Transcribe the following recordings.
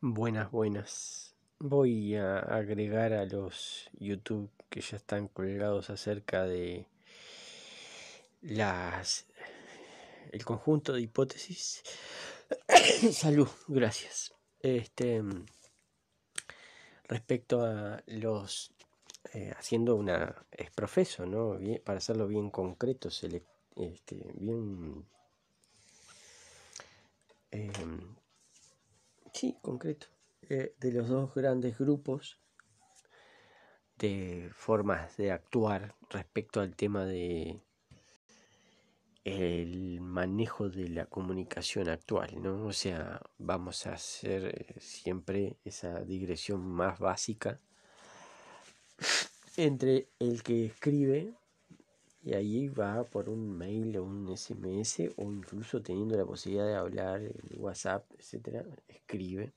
Buenas, buenas. Voy a agregar a los YouTube que ya están colgados acerca de las el conjunto de hipótesis. Salud, gracias. Este mm, respecto a los eh, haciendo una es profeso, ¿no? para hacerlo bien concreto, este, bien em, Sí, concreto. Eh, de los dos grandes grupos de formas de actuar respecto al tema de el manejo de la comunicación actual, ¿no? O sea, vamos a hacer eh, siempre esa digresión más básica entre el que escribe y ahí va por un mail o un SMS o incluso teniendo la posibilidad de hablar, en WhatsApp, etcétera, escribe.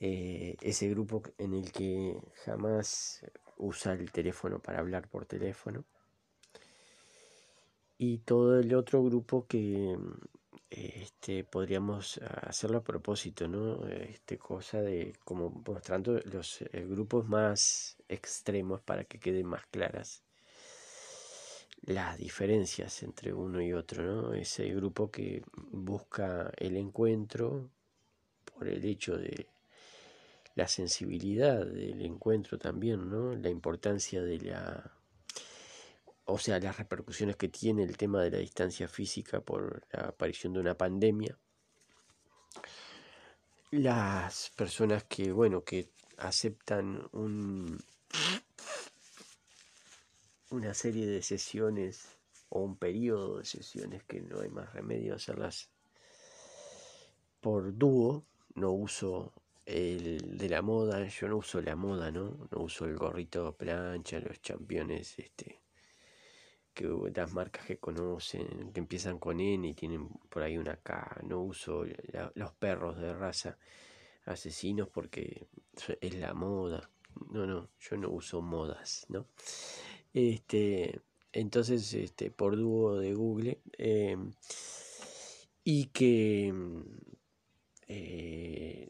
Eh, ese grupo en el que jamás usa el teléfono para hablar por teléfono. Y todo el otro grupo que este, podríamos hacerlo a propósito, ¿no? Este, cosa de como mostrando los eh, grupos más extremos para que queden más claras las diferencias entre uno y otro, ¿no? Ese grupo que busca el encuentro por el hecho de la sensibilidad del encuentro también, ¿no? La importancia de la o sea, las repercusiones que tiene el tema de la distancia física por la aparición de una pandemia. Las personas que, bueno, que aceptan un una serie de sesiones o un periodo de sesiones que no hay más remedio hacerlas por dúo. No uso el de la moda, yo no uso la moda, ¿no? No uso el gorrito plancha, los championes, este, que las marcas que conocen, que empiezan con N y tienen por ahí una K. No uso los perros de raza asesinos porque es la moda. No, no, yo no uso modas, ¿no? Este, entonces, este, por dúo de Google. Eh, y que mm, eh,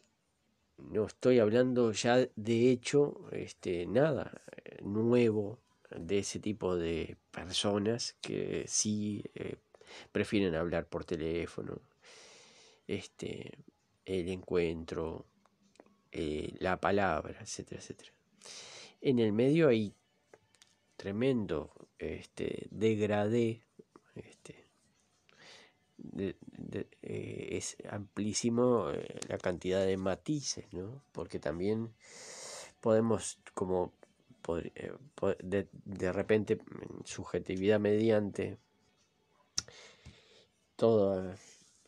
no estoy hablando ya de hecho este, nada eh, nuevo de ese tipo de personas que sí prefieren hablar por teléfono, este, el encuentro, la palabra, etcétera, etcétera. En el medio hay tremendo este, degradé este, de, eh, es amplísimo eh, la cantidad de matices, ¿no? Porque también podemos, como eh, de, de, repente, subjetividad mediante, todo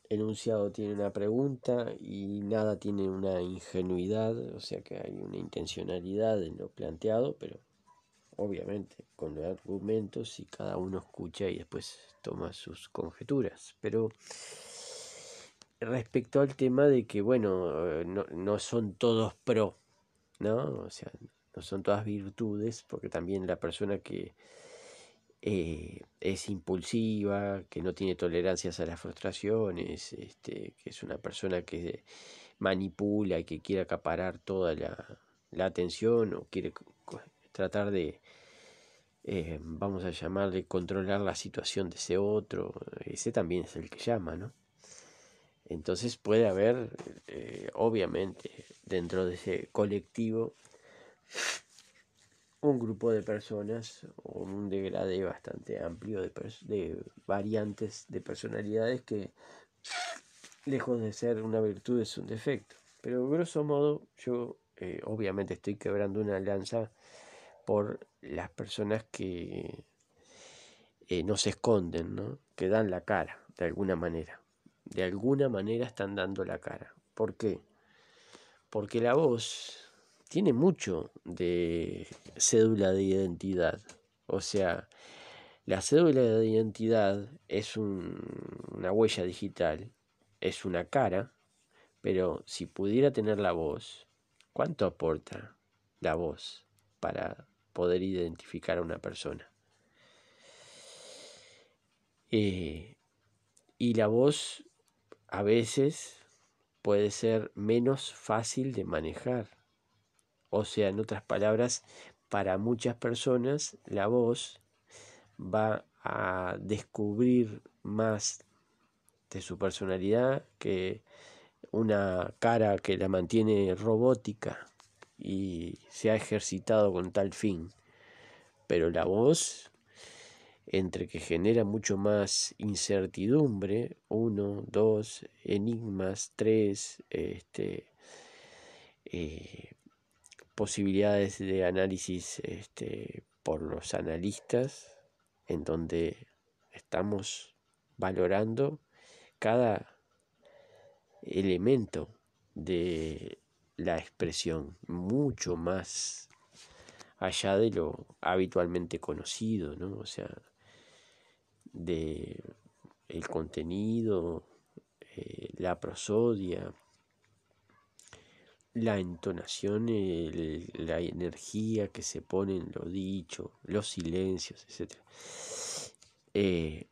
enunciado tiene una pregunta y nada tiene una ingenuidad, o sea que hay una intencionalidad en lo planteado, pero obviamente, con los argumentos y cada uno escucha y después toma sus conjeturas. Pero respecto al tema de que, bueno, eh, no, son todos pro, ¿no? O sea, no son todas virtudes, porque también la persona que eh, es impulsiva, que no tiene tolerancias a las frustraciones, este, que es una persona que manipula y que quiere acaparar toda la atención o quiere tratar de eh, vamos a llamarle controlar la situación de ese otro, ese también es el que llama, ¿no? Entonces puede haber, eh, obviamente, dentro de ese colectivo, un grupo de personas o un degrade bastante amplio de, de variantes de personalidades que, lejos de ser una virtud, es un defecto. Pero grosso modo, yo eh, obviamente estoy quebrando una lanza por las personas que eh, no se esconden, ¿no? que dan la cara, de alguna manera. De alguna manera están dando la cara. ¿Por qué? Porque la voz tiene mucho de cédula de identidad. O sea, la cédula de identidad es una huella digital, es una cara, pero si pudiera tener la voz, ¿cuánto aporta la voz para poder identificar a una persona. Eh, y la voz a veces puede ser menos fácil de manejar. O sea, en otras palabras, para muchas personas la voz va a descubrir más de su personalidad que una cara que la mantiene robótica y se ha ejercitado con tal fin. Pero la voz, entre que genera mucho más incertidumbre, uno, dos, enigmas, tres, este, eh, posibilidades de análisis este, por los analistas, en donde estamos valorando cada elemento de la expresión, mucho más allá de lo habitualmente conocido, ¿no? O sea, de el contenido, eh, la prosodia, la entonación, la energía que se pone en lo dicho, los silencios, etc. Eh,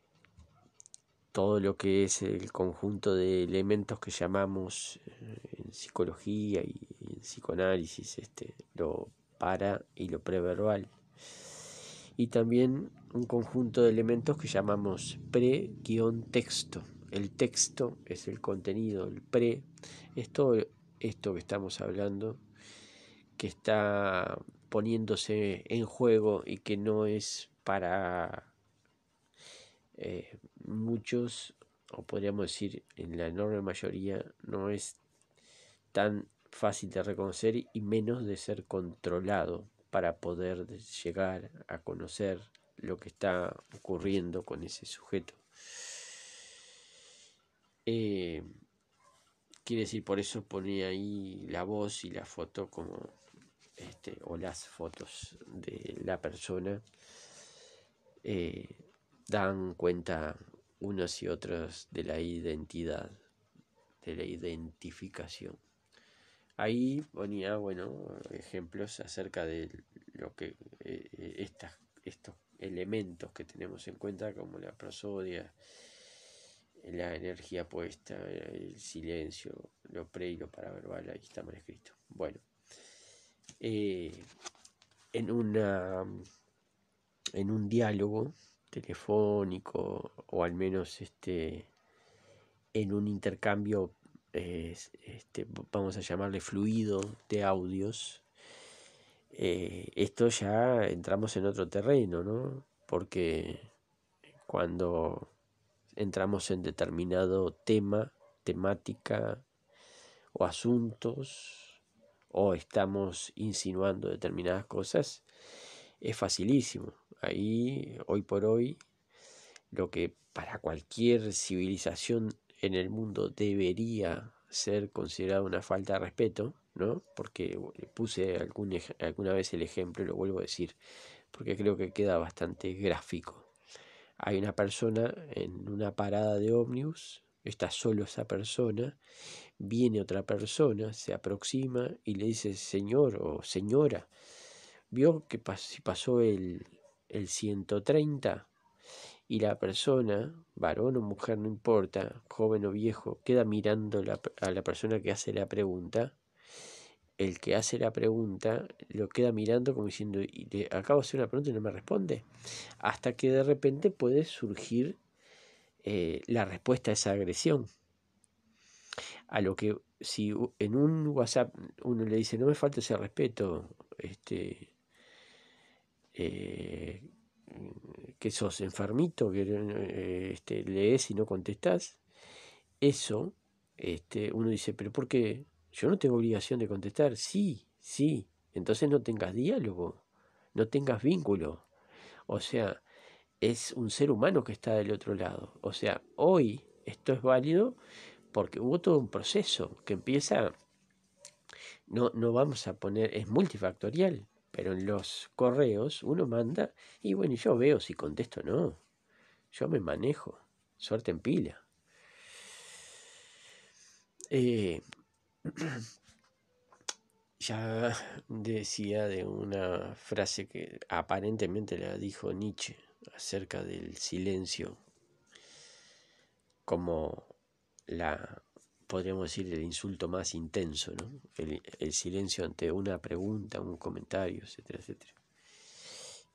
todo lo que es el conjunto de elementos que llamamos eh, psicología y psicoanálisis, este, lo para y lo preverbal. Y también un conjunto de elementos que llamamos pre-texto. El texto es el contenido, el pre es todo esto que estamos hablando, que está poniéndose en juego y que no es para eh, muchos, o podríamos decir en la enorme mayoría, no es tan fácil de reconocer y menos de ser controlado para poder llegar a conocer lo que está ocurriendo con ese sujeto. Eh, quiere decir, por eso pone ahí la voz y la foto como, este, o las fotos de la persona, eh, dan cuenta unas y otras de la identidad, de la identificación. Ahí ponía, bueno, ejemplos acerca de lo que eh, eh, estos elementos que tenemos en cuenta, como la prosodia, la energía puesta, el silencio, lo pre y lo paraverbal, ahí está mal escrito. Bueno, eh, en, una, en un diálogo telefónico o al menos este, en un intercambio este, vamos a llamarle fluido de audios, eh, esto ya entramos en otro terreno, ¿no? Porque cuando entramos en determinado tema, temática o asuntos, o estamos insinuando determinadas cosas, es facilísimo. Ahí, hoy por hoy, lo que para cualquier civilización en el mundo debería ser considerada una falta de respeto, ¿no? Porque le puse alguna vez el ejemplo, lo vuelvo a decir, porque creo que queda bastante gráfico. Hay una persona en una parada de ómnibus, está solo esa persona, viene otra persona, se aproxima y le dice, señor o señora, ¿vio que si pasó el, el 130? y la persona, varón o mujer, no importa, joven o viejo, queda mirando a la persona que hace la pregunta, el que hace la pregunta lo queda mirando como diciendo, y acabo de hacer una pregunta y no me responde, hasta que de repente puede surgir eh, la respuesta a esa agresión. A lo que si en un WhatsApp uno le dice, no me falta ese respeto, este, eh, que sos enfermito, que eh, este, lees y no contestas eso, este, uno dice, pero ¿por qué? Yo no tengo obligación de contestar. Sí, sí. Entonces no tengas diálogo, no tengas vínculo. O sea, es un ser humano que está del otro lado. O sea, hoy esto es válido porque hubo todo un proceso que empieza, no, no vamos a poner, es multifactorial. Pero en los correos uno manda y bueno, yo veo si contesto o no. Yo me manejo. Suerte en pila. Eh, ya decía de una frase que aparentemente la dijo Nietzsche acerca del silencio como la podríamos decir, el insulto más intenso, ¿no? el, silencio ante una pregunta, un comentario, etcétera, etcétera.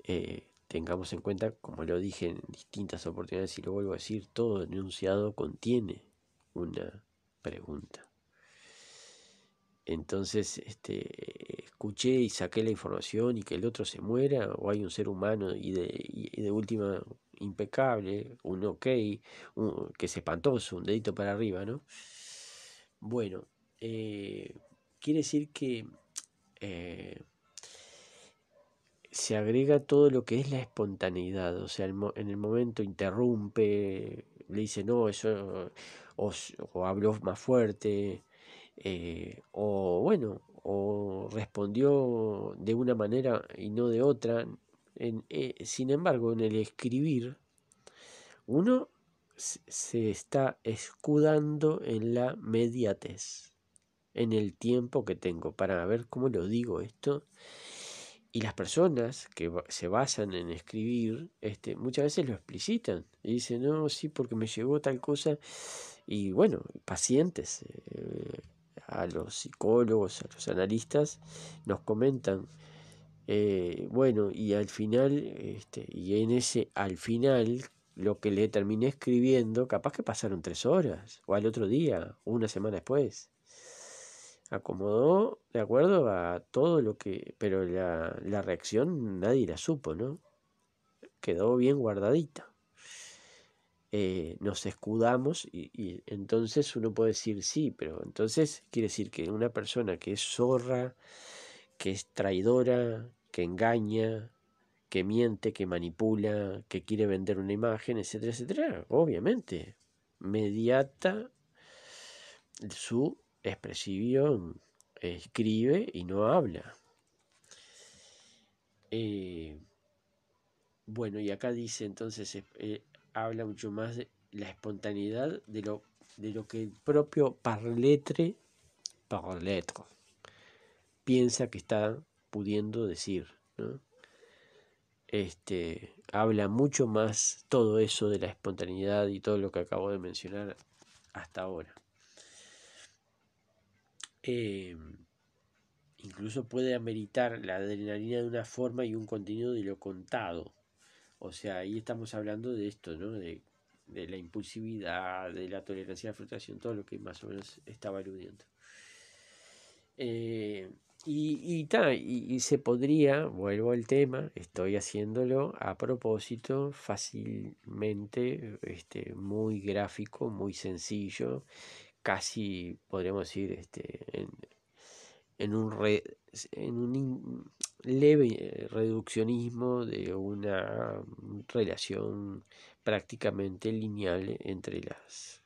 Eh, tengamos en cuenta, como lo dije en distintas oportunidades y lo vuelvo a decir, todo enunciado contiene una pregunta. Entonces, este, escuché y saqué la información y que el otro se muera, o hay un ser humano y de, última impecable, un ok, que es espantoso, un dedito para arriba, ¿no? Bueno, eh, quiere decir que eh, se agrega todo lo que es la espontaneidad, o sea, en el momento interrumpe, le dice no, eso, o, habló más fuerte, eh, o bueno, o respondió de una manera y no de otra. sin embargo, en el escribir, uno se está escudando en la mediatez, en el tiempo que tengo, para ver cómo lo digo esto. Y las personas que se basan en escribir, este, muchas veces lo explicitan y dicen, no, sí, porque me llegó tal cosa. Y bueno, pacientes, eh, a los psicólogos, a los analistas, nos comentan, eh, bueno, y al final, este, y en ese al final lo que le terminé escribiendo, capaz que pasaron tres horas, o al otro día, o una semana después. Acomodó de acuerdo a todo lo que... Pero la, la reacción nadie la supo, ¿no? Quedó bien guardadita. Eh, nos escudamos y, y, entonces uno puede decir sí, pero entonces quiere decir que una persona que es zorra, que es traidora, que engaña, que miente, que manipula, que quiere vender una imagen, etcétera, etcétera. Obviamente, mediata su expresión, escribe y no habla. Eh, bueno, y acá dice entonces, eh, eh, habla mucho más de la espontaneidad de lo, de lo que el propio parletre, parletre piensa que está pudiendo decir. ¿no? este, habla mucho más todo eso de la espontaneidad y todo lo que acabo de mencionar hasta ahora. Eh, incluso puede ameritar la adrenalina de una forma y un contenido de lo contado. O sea, ahí estamos hablando de esto, ¿no? De, la impulsividad, de la tolerancia a la frustración, todo lo que más o menos estaba aludiendo. Eh, y, y, se podría, vuelvo al tema, estoy haciéndolo a propósito, fácilmente, este, muy gráfico, muy sencillo, casi podríamos decir este, en, un, en un leve eh, reduccionismo de una relación prácticamente lineal entre las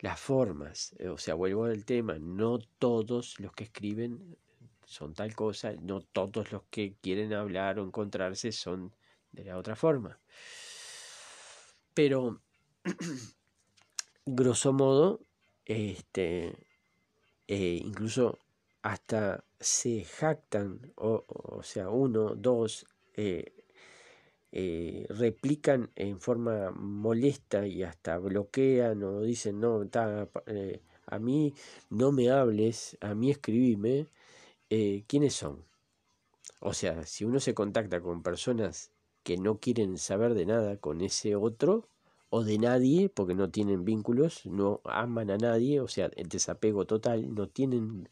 las formas, o sea, vuelvo al tema, no todos los que escriben son tal cosa, no todos los que quieren hablar o encontrarse son de la otra forma. Pero, grosso modo, este, eh, incluso hasta se jactan, o, sea, uno, dos, eh, eh, replican en forma molesta y hasta bloquean o dicen, no, a mí no me hables, a mí escribime, eh, ¿quiénes son? O sea, si uno se contacta con personas que no quieren saber de nada con ese otro o de nadie, porque no tienen vínculos, no aman a nadie, o sea, el desapego total, no tienen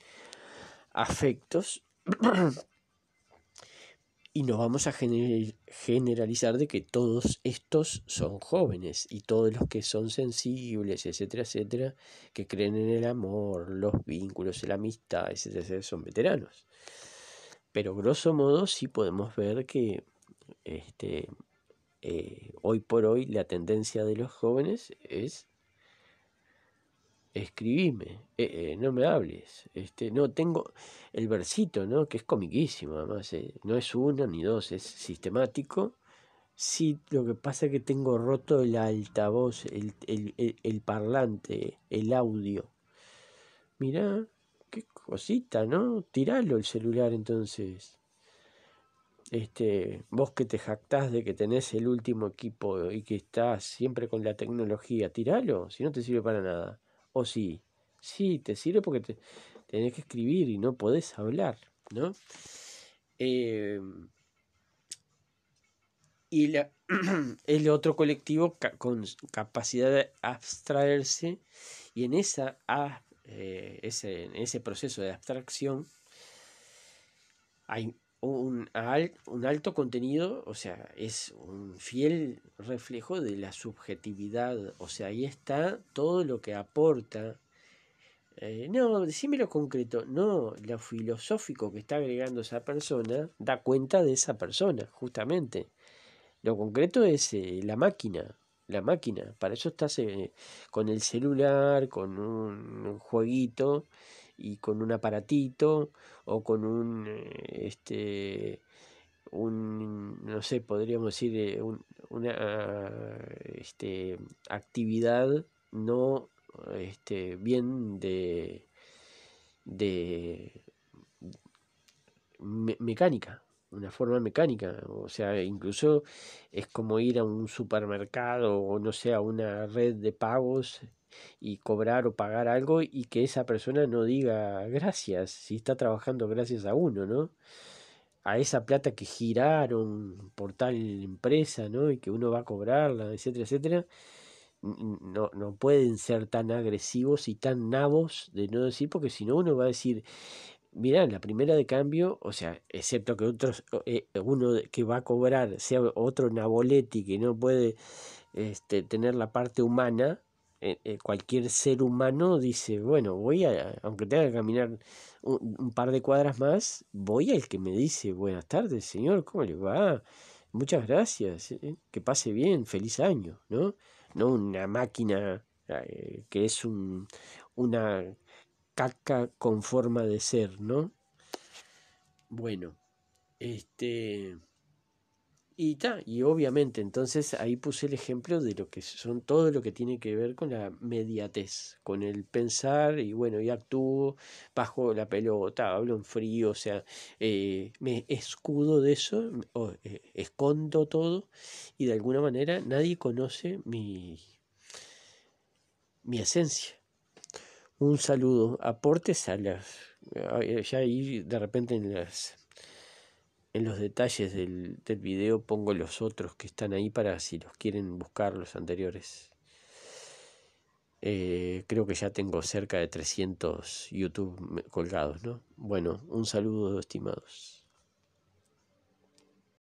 afectos, y nos vamos a generalizar de que todos estos son jóvenes y todos los que son sensibles, etcétera, etcétera, que creen en el amor, los vínculos, la amistad, etcétera, son veteranos. Pero grosso modo sí podemos ver que este, eh, hoy por hoy la tendencia de los jóvenes es escribime, eh, eh, no me hables. Este, no, tengo el versito, ¿no? Que es comiquísimo, además. Eh, no es uno ni dos, es sistemático. Sí, lo que pasa es que tengo roto el altavoz, el, parlante, el audio. Mirá, qué cosita, ¿no? Tiralo el celular entonces. Este, vos que te jactás de que tenés el último equipo y que estás siempre con la tecnología, tiralo, si no te sirve para nada o sí? Sí, te sirve porque te, tenés que escribir y no podés hablar, ¿no? Em, y el otro colectivo con capacidad de abstraerse y en, esa, eh, en ese proceso de abstracción hay un, alto contenido, o sea, es un fiel reflejo de la subjetividad, o sea, ahí está todo lo que aporta. Eh, no, decime lo concreto, no, lo filosófico que está agregando esa persona da cuenta de esa persona, justamente. Lo concreto es eh, la máquina, la máquina, para eso estás eh, con el celular, con un, un jueguito y con un aparatito o con un, eh, este, no sé, podríamos decir, eh, una este, actividad no este, bien de, de mecánica, una forma mecánica. O sea, incluso es como ir a un supermercado o no sé, a una red de pagos y cobrar o pagar algo y que esa persona no diga gracias, si está trabajando gracias a uno, ¿no? A esa plata que giraron por tal empresa, ¿no? Y que uno va a cobrarla, etcétera, etcétera. No, no pueden ser tan agresivos y tan nabos de no decir, porque si no uno va a decir, mirá, la primera de cambio, o sea, excepto que otros, eh, uno que va a cobrar sea otro Naboletti que no puede este, tener la parte humana, eh, eh, cualquier ser humano dice, bueno, voy a, aunque tenga que caminar un, par de cuadras más, voy al que me dice, buenas tardes, señor, ¿cómo le va? Muchas gracias, eh, que pase bien, feliz año, ¿no? No una máquina que es un, una caca con forma de ser, ¿no? Bueno, este... Y, y obviamente, entonces ahí puse el ejemplo de lo que son todo lo que tiene que ver con la mediatez, con el pensar y bueno, y actúo bajo la pelota, hablo en frío, o sea, eh, me escudo de eso, o, eh, escondo todo y de alguna manera nadie conoce mi, mi esencia. Un saludo, aportes a las, ya ahí de repente en las en los detalles del, del, video pongo los otros que están ahí para si los quieren buscar los anteriores. Eh, creo que ya tengo cerca de 300 YouTube colgados, ¿no? Bueno, un saludo, estimados.